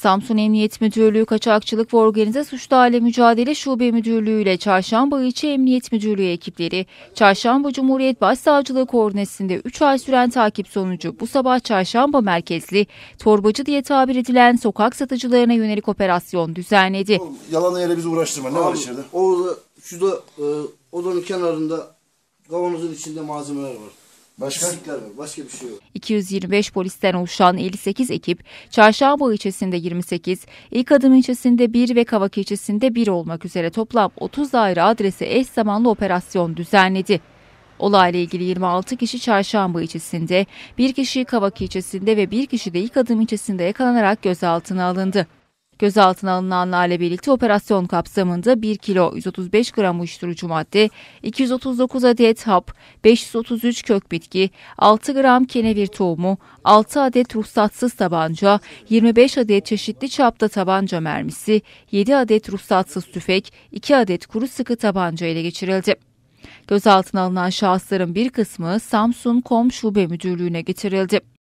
Samsun Emniyet Müdürlüğü Kaçakçılık ve Organize Suçlarla Mücadele Şube Müdürlüğü ile Çarşamba İlçe Emniyet Müdürlüğü ekipleri, Çarşamba Cumhuriyet Başsavcılığı koordinasında 3 ay süren takip sonucu bu sabah Çarşamba merkezli torbacı diye tabir edilen sokak satıcılarına yönelik operasyon düzenledi. yalan yere bizi uğraştırma ne Abi, var içeride? Orada şurada e, odanın kenarında kavanozun içinde malzemeler var. Başka? Başka bir şey yok. 225 polisten oluşan 58 ekip Çarşamba ilçesinde 28, İlk Adım ilçesinde 1 ve Kavak ilçesinde 1 olmak üzere toplam 30 daire adresi eş zamanlı operasyon düzenledi. Olayla ilgili 26 kişi Çarşamba ilçesinde, 1 kişi Kavak ilçesinde ve 1 kişi de İlk Adım ilçesinde yakalanarak gözaltına alındı. Gözaltına alınanlarla birlikte operasyon kapsamında 1 kilo 135 gram uyuşturucu madde, 239 adet hap, 533 kök bitki, 6 gram kenevir tohumu, 6 adet ruhsatsız tabanca, 25 adet çeşitli çapta tabanca mermisi, 7 adet ruhsatsız tüfek, 2 adet kuru sıkı tabanca ile geçirildi. Gözaltına alınan şahısların bir kısmı Samsun Kom Şube Müdürlüğü'ne getirildi.